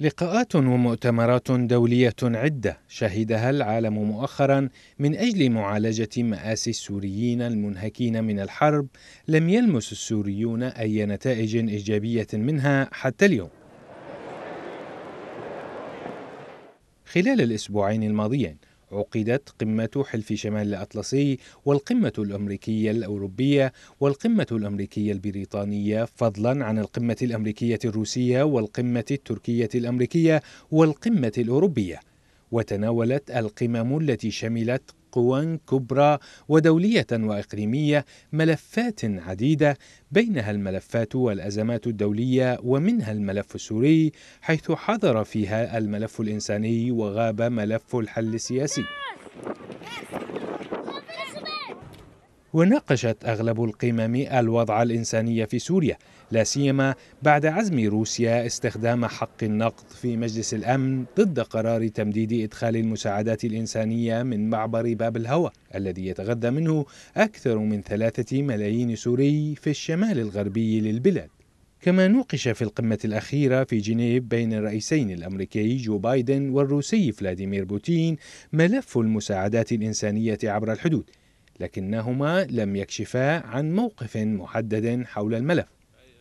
لقاءات ومؤتمرات دولية عدة شهدها العالم مؤخرا من أجل معالجة مآسي السوريين المنهكين من الحرب لم يلمس السوريون أي نتائج إيجابية منها حتى اليوم خلال الأسبوعين الماضيين عقدت قمة حلف شمال الأطلسي والقمة الأمريكية الأوروبية والقمة الأمريكية البريطانية فضلا عن القمة الأمريكية الروسية والقمة التركية الأمريكية والقمة الأوروبية وتناولت القمم التي شملت قوى كبرى ودولية وإقليمية ملفات عديدة بينها الملفات والأزمات الدولية ومنها الملف السوري حيث حضر فيها الملف الإنساني وغاب ملف الحل السياسي وناقشت أغلب القمم الوضع الإنساني في سوريا لا سيما بعد عزم روسيا استخدام حق النقد في مجلس الأمن ضد قرار تمديد إدخال المساعدات الإنسانية من معبر باب الهوى الذي يتغذى منه أكثر من ثلاثة ملايين سوري في الشمال الغربي للبلاد كما نوقش في القمة الأخيرة في جنيف بين الرئيسين الأمريكي جو بايدن والروسي فلاديمير بوتين ملف المساعدات الإنسانية عبر الحدود لكنهما لم يكشفا عن موقف محدد حول الملف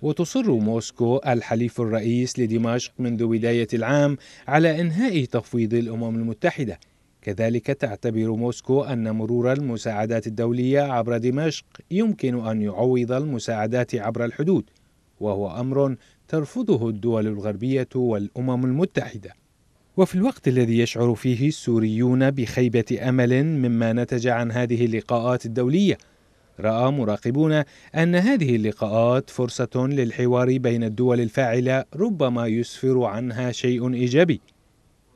وتصر موسكو الحليف الرئيس لدمشق منذ بداية العام على إنهاء تفويض الأمم المتحدة كذلك تعتبر موسكو أن مرور المساعدات الدولية عبر دمشق يمكن أن يعوض المساعدات عبر الحدود وهو أمر ترفضه الدول الغربية والأمم المتحدة وفي الوقت الذي يشعر فيه السوريون بخيبة أمل مما نتج عن هذه اللقاءات الدولية رأى مراقبون أن هذه اللقاءات فرصة للحوار بين الدول الفاعلة ربما يسفر عنها شيء إيجابي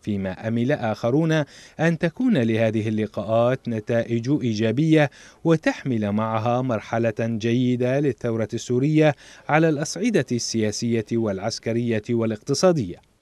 فيما أمل آخرون أن تكون لهذه اللقاءات نتائج إيجابية وتحمل معها مرحلة جيدة للثورة السورية على الأصعدة السياسية والعسكرية والاقتصادية